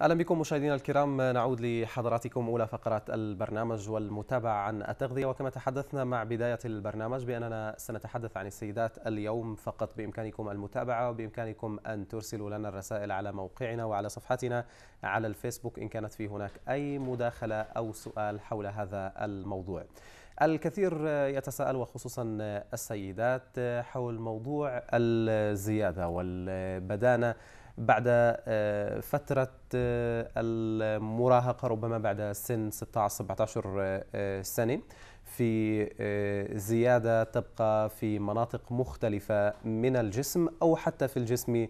اهلا بكم مشاهدينا الكرام نعود لحضراتكم اولى فقرات البرنامج والمتابعه عن التغذيه وكما تحدثنا مع بدايه البرنامج باننا سنتحدث عن السيدات اليوم فقط بامكانكم المتابعه وبامكانكم ان ترسلوا لنا الرسائل على موقعنا وعلى صفحتنا على الفيسبوك ان كانت في هناك اي مداخله او سؤال حول هذا الموضوع. الكثير يتساءل وخصوصا السيدات حول موضوع الزياده والبدانه بعد آه، فترة آه، المراهقة ربما بعد سن 16-17 آه، سنة في زيادة تبقى في مناطق مختلفة من الجسم أو حتى في الجسم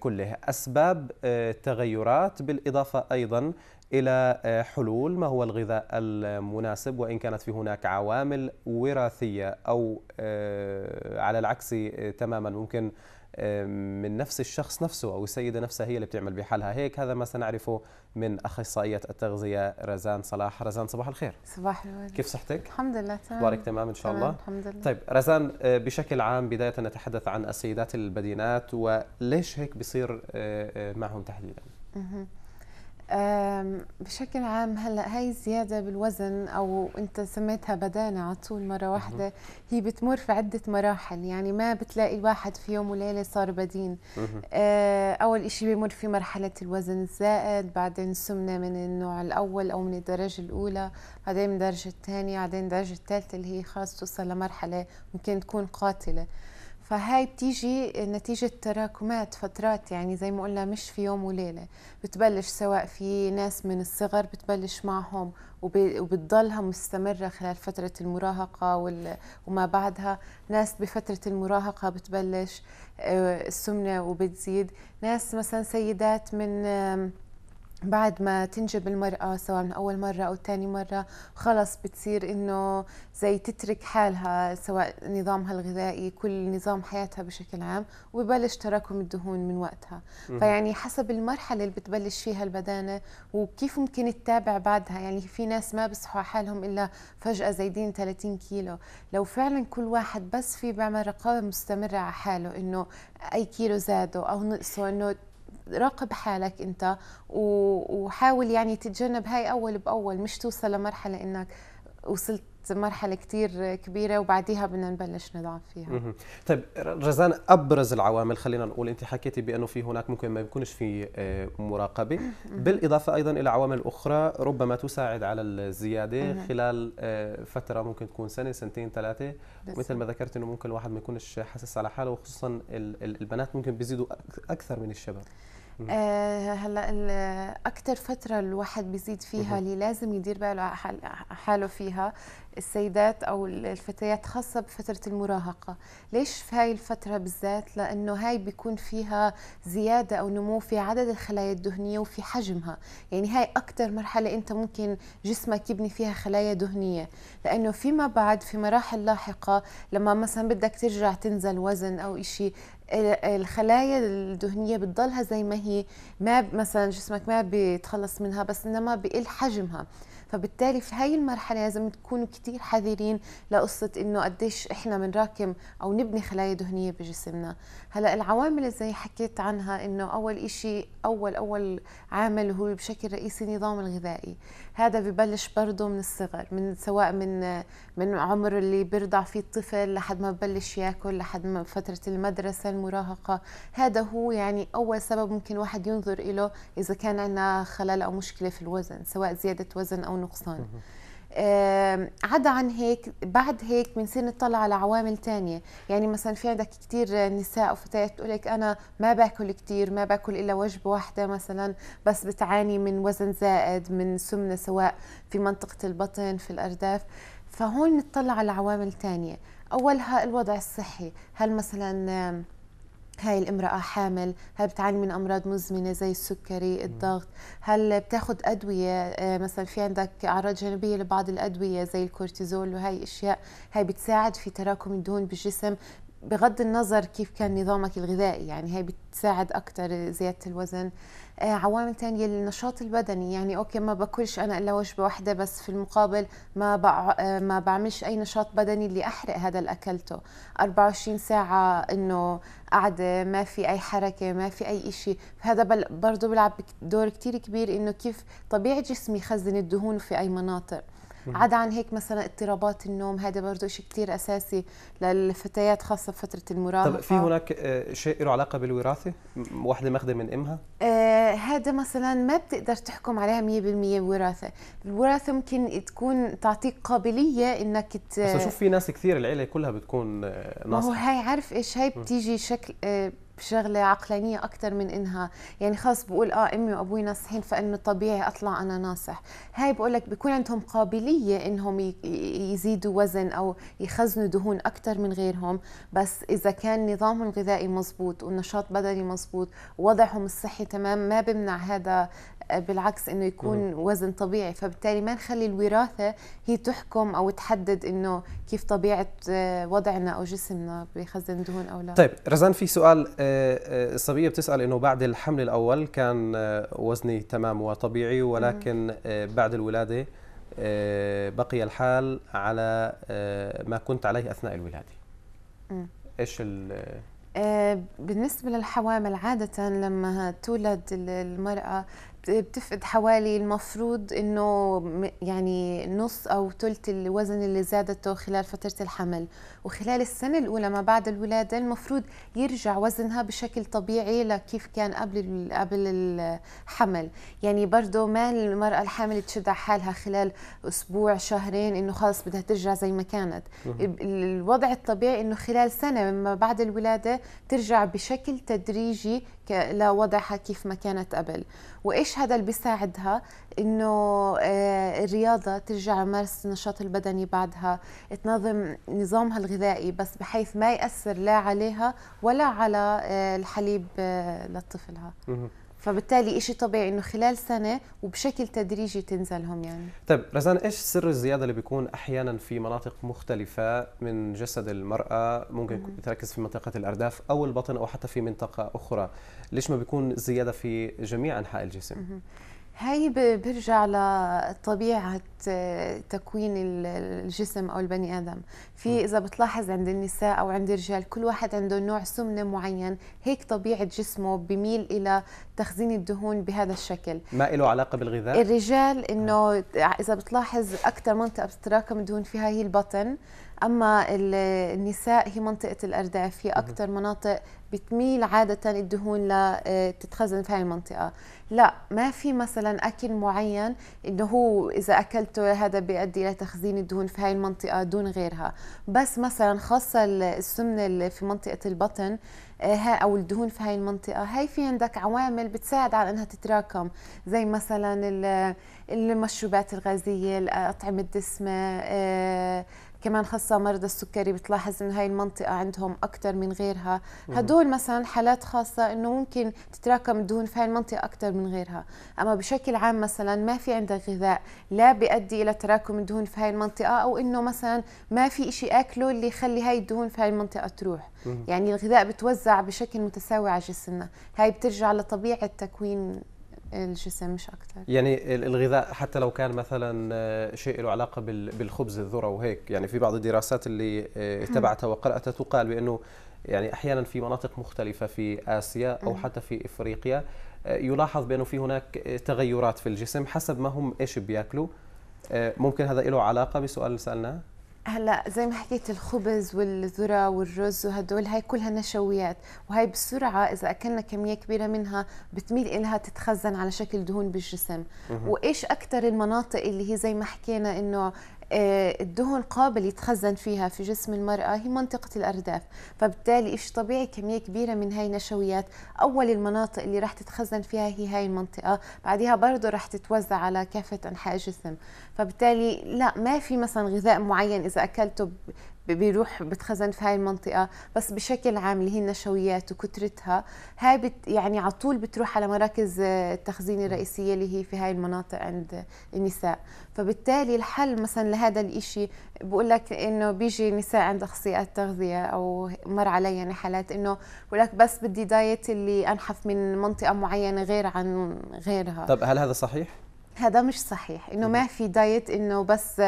كله أسباب تغيرات بالإضافة أيضا إلى حلول ما هو الغذاء المناسب وإن كانت في هناك عوامل وراثية أو على العكس تماما ممكن من نفس الشخص نفسه أو السيدة نفسها هي اللي بتعمل بحالها هيك هذا ما سنعرفه من أخصائية التغذية رزان صلاح رزان صباح الخير صباح الورد كيف صحتك؟ الحمد لله تمام أخبارك تمام إن شاء الله؟ الحمد لله طيب رزان أه، بشكل عام بداية نتحدث عن السيدات البدينات وليش هيك بصير أه، أه، معهم تحديدا؟ بشكل عام هلا هاي الزياده بالوزن او انت سميتها بدانه على طول مره واحده هي بتمر في عده مراحل يعني ما بتلاقي الواحد في يوم وليله صار بدين آه، اول شيء بيمر في مرحله الوزن الزائد بعدين سمنه من النوع الاول او من الدرجه الاولى بعدين من الدرجه الثانيه بعدين الدرجه الثالثه اللي هي خلاص توصل لمرحله ممكن تكون قاتله فهاي بتيجي نتيجة تراكمات فترات يعني زي ما قلنا مش في يوم وليلة بتبلش سواء في ناس من الصغر بتبلش معهم وبتضلها مستمرة خلال فترة المراهقة وما بعدها ناس بفترة المراهقة بتبلش آه، السمنة وبتزيد ناس مثلا سيدات من بعد ما تنجب المرأة سواء من أول مرة أو تاني مرة خلص بتصير إنه زي تترك حالها سواء نظامها الغذائي كل نظام حياتها بشكل عام وببلش تراكم الدهون من وقتها فيعني حسب المرحلة اللي بتبلش فيها البدانة وكيف ممكن تتابع بعدها يعني في ناس ما بصحوا حالهم إلا فجأة زايدين 30 كيلو لو فعلا كل واحد بس في بيعمل رقابة مستمرة على حاله إنه أي كيلو زاده أو نقصه إنه راقب حالك انت وحاول يعني تتجنب هاي اول باول مش توصل لمرحله انك وصلت مرحله كثير كبيره وبعديها بدنا نبلش نضعف فيها طيب رزان ابرز العوامل خلينا نقول انت حكيتي بانه في هناك ممكن ما يكونش في آه، مراقبه بالاضافه ايضا الى عوامل اخرى ربما تساعد على الزياده خلال آه، فتره ممكن تكون سنه سنتين ثلاثه مثل ما ذكرت انه ممكن الواحد ما يكونش حاسس على حاله وخصوصا البنات ممكن بيزيدوا اكثر من الشباب آه هلا اكثر فتره الواحد بيزيد فيها اللي لازم يدير باله حاله فيها السيدات او الفتيات خاصه بفتره المراهقه ليش في هاي الفتره بالذات لانه هاي بيكون فيها زياده او نمو في عدد الخلايا الدهنيه وفي حجمها يعني هاي اكثر مرحله انت ممكن جسمك يبني فيها خلايا دهنيه لانه فيما بعد في مراحل لاحقه لما مثلا بدك ترجع تنزل وزن او شيء الخلايا الدهنيه بتضلها زي ما هي ما مثلا جسمك ما بيتخلص منها بس انما بقل حجمها فبالتالي في هاي المرحله لازم تكونوا كتير حذرين لقصه انه قديش احنا بنراكم او نبني خلايا دهنيه بجسمنا هلا العوامل اللي زي حكيت عنها انه اول إشي اول اول عامل هو بشكل رئيسي نظام الغذائي هذا ببلش برضه من الصغر من سواء من من عمر اللي بيرضع فيه الطفل لحد ما ببلش ياكل لحد ما فتره المدرسه المراهقه هذا هو يعني اول سبب ممكن واحد ينظر له اذا كان عندنا خلل او مشكله في الوزن سواء زياده وزن او نقصان عدا عن هيك بعد هيك بنصير نطلع على عوامل تانية يعني مثلا في عندك كتير نساء وفتيات تقول لك أنا ما باكل كتير ما باكل إلا وجبة واحدة مثلا بس بتعاني من وزن زائد من سمنة سواء في منطقة البطن في الأرداف فهون نطلع على عوامل تانية أولها الوضع الصحي هل مثلا هاي الامرأة حامل هل بتعاني من أمراض مزمنة زي السكري الضغط هل بتاخد أدوية آه، مثلا في عندك أعراض جانبية لبعض الأدوية زي الكورتيزول وهي أشياء هاي بتساعد في تراكم الدهون بالجسم بغض النظر كيف كان نظامك الغذائي يعني هي بتساعد اكثر زيادة الوزن آه، عوامل تانية للنشاط البدني يعني اوكي ما باكلش انا الا وجبه واحده بس في المقابل ما بع... آه، ما بعملش اي نشاط بدني اللي احرق هذا اللي اكلته 24 ساعه انه قاعده ما في اي حركه ما في اي شيء هذا بل... برضه بيلعب دور كتير كبير انه كيف طبيعة جسمي يخزن الدهون في اي مناطق عدا عن هيك مثلا اضطرابات النوم هذا برضه شيء كثير اساسي للفتيات خاصه بفتره المراهقه طب في هناك آه، شيء له علاقه بالوراثه واحده ماخذه من امها آه هذا مثلا ما بتقدر تحكم عليها 100% وراثه الوراثه ممكن تكون تعطيك قابليه انك ت... بس شوف في ناس كثير العيله كلها بتكون ناصحه ما هو هاي عارف ايش هاي بتيجي شكل آه بشغله عقلانيه اكثر من انها يعني خلص بقول اه امي وابوي ناصحين فانه طبيعي اطلع انا ناصح هاي بقول لك بيكون عندهم قابليه انهم يزيدوا وزن او يخزنوا دهون اكثر من غيرهم بس اذا كان نظامهم الغذائي مزبوط والنشاط بدني مزبوط ووضعهم الصحي تمام ما بمنع هذا بالعكس انه يكون وزن طبيعي فبالتالي ما نخلي الوراثه هي تحكم او تحدد انه كيف طبيعه آه، وضعنا او جسمنا بخزن دهون او لا طيب رزان في سؤال آه، آه، الصبيه بتسال انه بعد الحمل الاول كان وزني تمام وطبيعي ولكن بعد الولاده بقي الحال على ما كنت عليه اثناء الولاده ايش ال بالنسبة للحوامل عادة لما تولد المرأة بتفقد حوالي المفروض انه يعني نص او ثلث الوزن اللي زادته خلال فتره الحمل وخلال السنه الاولى ما بعد الولاده المفروض يرجع وزنها بشكل طبيعي لكيف كان قبل قبل الحمل يعني برضه ما المراه الحامل تشد على حالها خلال اسبوع شهرين انه خلص بدها ترجع زي ما كانت الوضع الطبيعي انه خلال سنه ما بعد الولاده ترجع بشكل تدريجي لوضعها كيف ما كانت قبل وايش هذا اللي بيساعدها انه آه، الرياضه ترجع مارس النشاط البدني بعدها تنظم نظامها الغذائي بس بحيث ما ياثر لا عليها ولا على آه، الحليب آه، لطفلها فبالتالي إشي طبيعي انه خلال سنه وبشكل تدريجي تنزلهم يعني طيب رزان ايش سر الزياده اللي بيكون احيانا في مناطق مختلفه من جسد المراه ممكن تركز في منطقه الارداف او البطن او حتى في منطقه اخرى ليش ما بيكون زياده في جميع انحاء الجسم مم. هاي برجع لطبيعة آه، تكوين الجسم أو البني آدم في إذا بتلاحظ عند النساء أو عند الرجال كل واحد عنده نوع سمنة معين هيك طبيعة جسمه بميل إلى تخزين الدهون بهذا الشكل ما له علاقة بالغذاء؟ الرجال نعم. إنه إذا بتلاحظ أكثر منطقة بتتراكم الدهون فيها هي البطن اما النساء هي منطقه الارداف هي اكثر مناطق بتميل عاده الدهون لتتخزن آه، في هاي المنطقه لا ما في مثلا اكل معين انه هو اذا اكلته هذا بيؤدي الى تخزين الدهون في هاي المنطقه دون غيرها بس مثلا خاصه السمنه اللي في منطقه البطن آه، او الدهون في هاي المنطقه هاي في عندك عوامل بتساعد على انها تتراكم زي مثلا المشروبات الغازيه الاطعمه الدسمه آه، كمان خاصة مرضى السكري بتلاحظ إنه هاي المنطقة عندهم أكثر من غيرها هدول مثلا حالات خاصة إنه ممكن تتراكم الدهون في هاي المنطقة أكثر من غيرها أما بشكل عام مثلا ما في عندك غذاء لا بيؤدي إلى تراكم الدهون في هاي المنطقة أو إنه مثلا ما في إشي أكله اللي يخلي هاي الدهون في هاي المنطقة تروح يعني الغذاء بتوزع بشكل متساوي على جسمنا هاي بترجع لطبيعة تكوين الجسم مش اكثر يعني الغذاء حتى لو كان مثلا آه، شيء له علاقه بالخبز الذره وهيك يعني في بعض الدراسات اللي آه، تبعتها وقراتها تقال بانه يعني احيانا في مناطق مختلفه في اسيا او حتى في افريقيا آه، يلاحظ بانه في هناك تغيرات في الجسم حسب ما هم ايش بياكلوا ممكن هذا له علاقه بسؤال سالناه هلا زي ما حكيت الخبز والذره والرز وهدول هاي كلها نشويات وهي بسرعه اذا اكلنا كميه كبيره منها بتميل إلها تتخزن على شكل دهون بالجسم وايش اكثر المناطق اللي هي زي ما حكينا انه آه، الدهون قابل يتخزن فيها في جسم المرأة هي منطقة الأرداف فبالتالي إيش طبيعي كمية كبيرة من هاي النشويات أول المناطق اللي راح تتخزن فيها هي هاي المنطقة بعدها برضو راح تتوزع على كافة أنحاء الجسم فبالتالي لا ما في مثلا غذاء معين إذا أكلته بيروح بتخزن في هاي المنطقه بس بشكل عام اللي هي النشويات وكترتها هاي بت يعني على طول بتروح على مراكز آه، التخزين الرئيسيه اللي هي في هاي المناطق عند النساء فبالتالي الحل مثلا لهذا الإشي بقول لك انه بيجي نساء عند اخصائيات تغذيه او مر علي يعني حالات انه بقول لك بس بدي دايت اللي انحف من منطقه معينه غير عن غيرها طب هل هذا صحيح هذا مش صحيح انه ما في دايت انه بس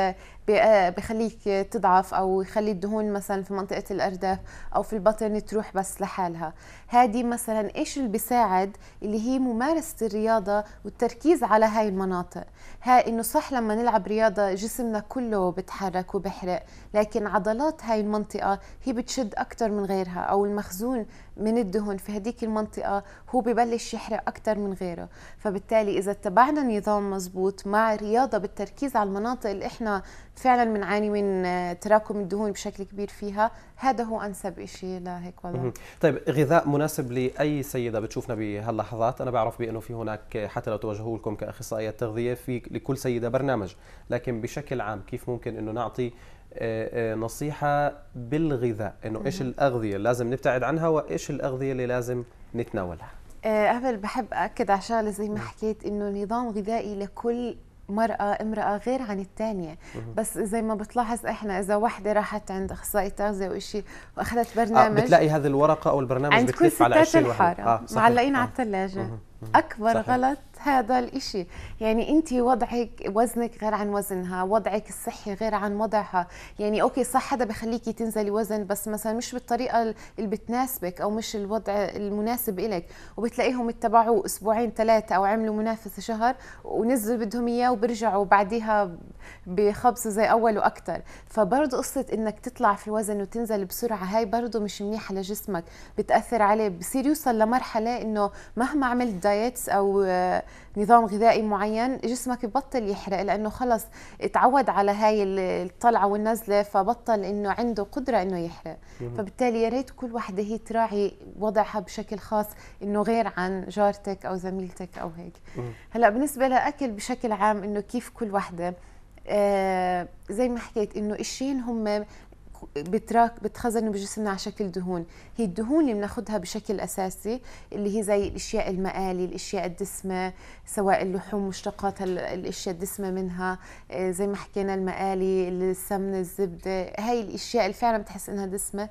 آه، بخليك تضعف او يخلي الدهون مثلا في منطقه الارداف او في البطن تروح بس لحالها هذه مثلا ايش اللي بيساعد اللي هي ممارسه الرياضه والتركيز على هاي المناطق ها انه صح لما نلعب رياضه جسمنا كله بتحرك وبحرق لكن عضلات هاي المنطقه هي بتشد اكثر من غيرها او المخزون من الدهون في هذيك المنطقه هو ببلش يحرق اكثر من غيره فبالتالي اذا اتبعنا نظام مزبوط مع رياضه بالتركيز على المناطق اللي احنا فعلا بنعاني من آه، تراكم الدهون بشكل كبير فيها هذا هو انسب شيء لهيك وضع طيب غذاء مناسب لاي سيده بتشوفنا بهاللحظات انا بعرف بانه في هناك حتى لو توجهوا لكم كاخصائيه تغذيه في لكل سيده برنامج لكن بشكل عام كيف ممكن انه نعطي آه، آه، نصيحه بالغذاء انه ايش الاغذيه اللي لازم نبتعد عنها وايش الاغذيه اللي لازم نتناولها قبل بحب اكد على شغله زي ما حكيت انه نظام غذائي لكل مرأة امرأة غير عن الثانية بس زي ما بتلاحظ احنا اذا وحدة راحت عند اخصائي تغذية او شيء واخذت آه، برنامج آه بتلاقي هذه الورقة او البرنامج عند كل ستات الحارة آه معلقين آه. على الثلاجة اكبر صحيح. غلط هذا الإشي يعني أنت وضعك وزنك غير عن وزنها وضعك الصحي غير عن وضعها يعني أوكي صح حدا بخليكي تنزلي وزن بس مثلا مش بالطريقة اللي بتناسبك أو مش الوضع المناسب إلك وبتلاقيهم اتبعوا أسبوعين ثلاثة أو عملوا منافسة شهر ونزلوا بدهم إياه وبرجعوا بعديها بخبز زي اول واكثر فبرضه قصه انك تطلع في الوزن وتنزل بسرعه هاي برضه مش منيحه لجسمك بتاثر عليه بصير يوصل لمرحله انه مهما عملت دايتس او آه، نظام غذائي معين جسمك ببطل يحرق لانه خلص اتعود على هاي الطلعه والنزله فبطل انه عنده قدره انه يحرق فبالتالي يا ريت كل وحده هي تراعي وضعها بشكل خاص انه غير عن جارتك او زميلتك او هيك هلا بالنسبه للاكل بشكل عام انه كيف كل وحده آه، زي ما حكيت انه الشين هم بتراك بتخزنوا بجسمنا على شكل دهون هي الدهون اللي بناخدها بشكل اساسي اللي هي زي الاشياء المقالي الاشياء الدسمه سواء اللحوم مشتقاتها الاشياء الدسمه منها آه، زي ما حكينا المقالي السمن الزبده هاي الاشياء اللي فعلا بتحس انها دسمه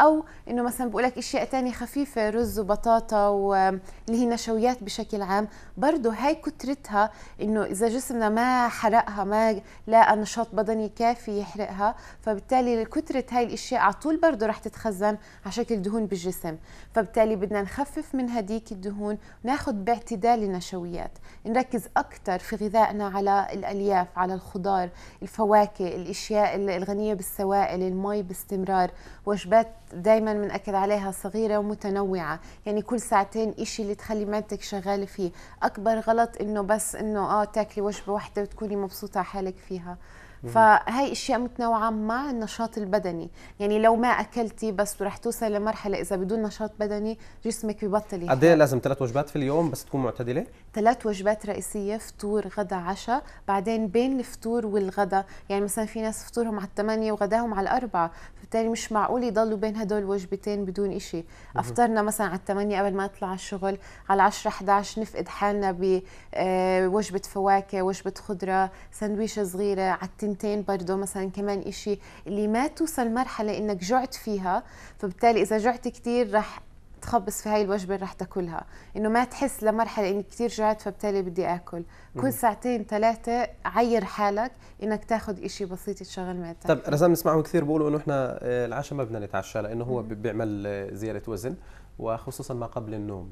او انه مثلا بقول لك اشياء تانية خفيفه رز وبطاطا واللي هي نشويات بشكل عام برضه هاي كترتها انه اذا جسمنا ما حرقها ما لقى نشاط بدني كافي يحرقها فبالتالي كتره هاي الاشياء على طول برضه رح تتخزن على شكل دهون بالجسم فبالتالي بدنا نخفف من هديك الدهون ناخذ باعتدال النشويات نركز اكثر في غذائنا على الالياف على الخضار الفواكه الاشياء الغنيه بالسوائل المي باستمرار وجبات دايما بنأكد عليها صغيرة ومتنوعة يعني كل ساعتين إشي اللي تخلي معدتك شغالة فيه أكبر غلط إنه بس إنه آه تاكلي وجبة واحدة وتكوني مبسوطة حالك فيها فهي اشياء متنوعه مع النشاط البدني يعني لو ما اكلتي بس رح توصل لمرحله اذا بدون نشاط بدني جسمك ببطل قد ايه لازم ثلاث وجبات في اليوم بس تكون معتدله ثلاث وجبات رئيسيه فطور غدا عشاء بعدين بين الفطور والغدا يعني مثلا في ناس فطورهم على الثمانية وغداهم على الأربعة فبالتالي مش معقول يضلوا بين هدول الوجبتين بدون إشي أفطرنا مثلا على الثمانية قبل ما نطلع على الشغل على العشرة 11 نفقد حالنا بوجبة آه، فواكه وجبة خضرة سندويشة صغيرة على سمتين برضه مثلا كمان إشي اللي ما توصل مرحلة إنك جعت فيها فبالتالي إذا جعت كتير رح تخبص في هاي الوجبة رح تاكلها إنه ما تحس لمرحلة إنك كتير جعت فبالتالي بدي آكل كل ساعتين ثلاثة عير حالك إنك تاخد إشي بسيط يتشغل معك طب رزان بنسمعهم كثير بيقولوا إنه إحنا آه، العشاء ما بدنا نتعشى لأنه هو بيعمل آه، زيادة وزن وخصوصا ما قبل النوم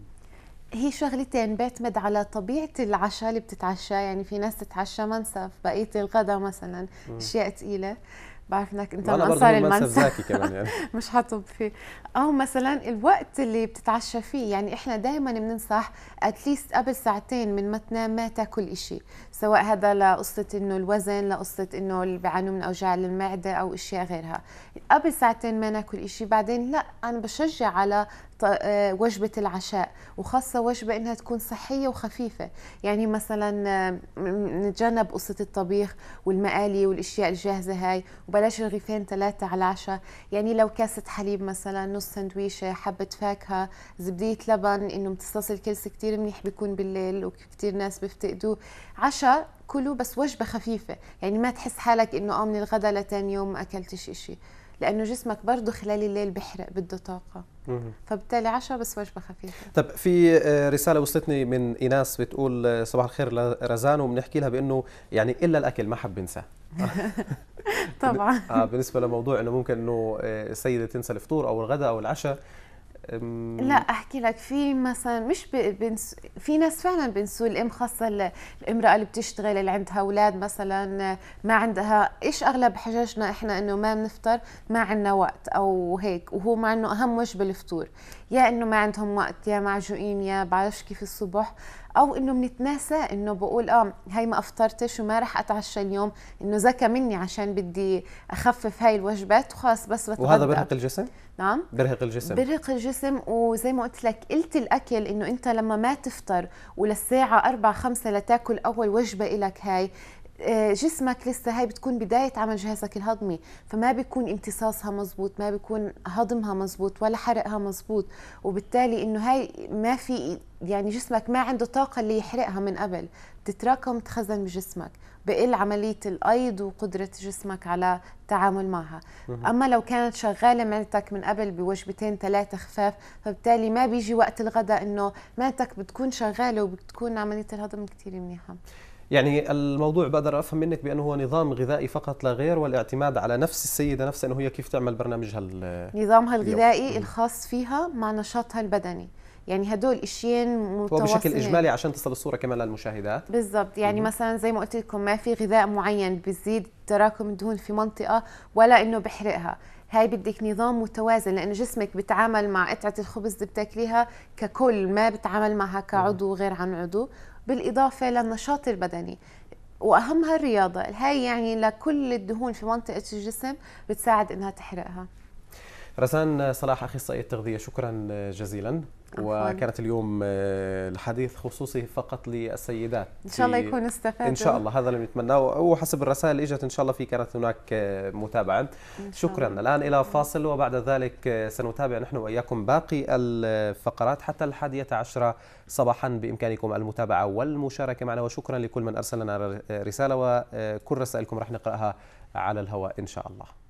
هي شغلتين يعني بيعتمد على طبيعة العشاء اللي بتتعشى يعني في ناس تتعشى منسف بقية الغداء مثلا أشياء تقيلة بعرف انك انت من انصار المنسف زاكي كمان يعني مش حطب فيه او مثلا الوقت اللي بتتعشى فيه يعني احنا دائما بننصح اتليست قبل ساعتين من ما تنام ما تاكل شيء سواء هذا لقصه انه الوزن لقصه انه اللي بيعانوا من اوجاع المعده او اشياء غيرها قبل ساعتين ما ناكل شيء بعدين لا انا بشجع على آه، وجبة العشاء وخاصة وجبة إنها تكون صحية وخفيفة يعني مثلا آه، نتجنب قصة الطبيخ والمقالي والأشياء الجاهزة هاي وبلاش رغيفين ثلاثة على العشاء يعني لو كاسة حليب مثلا نص سندويشة حبة فاكهة زبدية لبن إنه امتصاص كلس كتير منيح بيكون بالليل وكتير ناس بيفتقدوه عشاء كله بس وجبة خفيفة يعني ما تحس حالك إنه آه من الغداء لتاني يوم ما أكلتش إشي لأنه جسمك برضه خلال الليل بحرق بده طاقة فبالتالي عشاء بس وجبه خفيفه طب في آه، رساله وصلتني من ايناس بتقول آه، صباح الخير لرزان وبنحكي لها بانه يعني الا الاكل ما حب ينساه طبعا اه بالنسبه لموضوع انه ممكن انه آه، السيده تنسى الفطور او الغداء او العشاء لا احكي لك في مثلا مش بنس في ناس فعلا بنسوا الام خاصه الامراه اللي بتشتغل اللي عندها اولاد مثلا ما عندها ايش اغلب حججنا احنا انه ما بنفطر ما عندنا وقت او هيك وهو مع انه اهم وجبه الفطور يا انه ما عندهم وقت يا معجوقين يا بعرفش كيف الصبح او انه بنتناسى انه بقول اه هاي ما افطرتش وما رح اتعشى اليوم انه زكى مني عشان بدي اخفف هاي الوجبات وخاص بس بتغدى وهذا برهق الجسم نعم برهق الجسم برهق الجسم وزي ما قلت لك قلت الاكل انه انت لما ما تفطر وللساعه 4 5 لتاكل اول وجبه لك هاي آه، جسمك لسه هاي بتكون بداية عمل جهازك الهضمي فما بيكون امتصاصها مزبوط ما بيكون هضمها مزبوط ولا حرقها مزبوط وبالتالي انه هاي ما في يعني جسمك ما عنده طاقة اللي يحرقها من قبل بتتراكم تخزن بجسمك بقل عملية الأيض وقدرة جسمك على التعامل معها أما لو كانت شغالة معدتك من قبل بوجبتين ثلاثة خفاف فبالتالي ما بيجي وقت الغداء أنه معدتك بتكون شغالة وبتكون عملية الهضم كتير منيحة يعني الموضوع بقدر افهم منك بانه هو نظام غذائي فقط لا غير والاعتماد على نفس السيده نفسها انه هي كيف تعمل برنامجها نظامها الغذائي اليوم. الخاص فيها مع نشاطها البدني يعني هدول اشيين متواصلين وبشكل اجمالي عشان تصل الصوره كمان للمشاهدات بالضبط يعني م-م. مثلا زي ما قلت لكم ما في غذاء معين بزيد تراكم الدهون في منطقه ولا انه بحرقها هاي بدك نظام متوازن لانه جسمك بتعامل مع قطعه الخبز اللي بتاكليها ككل ما بتعامل معها كعضو غير عن عضو بالإضافة للنشاط البدني وأهمها الرياضة هاي يعني لكل الدهون في منطقة الجسم بتساعد إنها تحرقها رسان صلاح أخصائية تغذية شكرا جزيلا وكانت اليوم آه، الحديث خصوصي فقط للسيدات ان شاء الله يكون استفادوا ان شاء الله هذا اللي نتمناه وحسب الرسائل اللي اجت ان شاء الله في كانت هناك آه، متابعه شكرا الان الى فاصل وبعد ذلك آه، سنتابع نحن واياكم باقي الفقرات حتى الحادية عشرة صباحا بامكانكم المتابعه والمشاركه معنا وشكرا لكل من ارسل لنا رساله وكل رسائلكم راح نقراها على الهواء ان شاء الله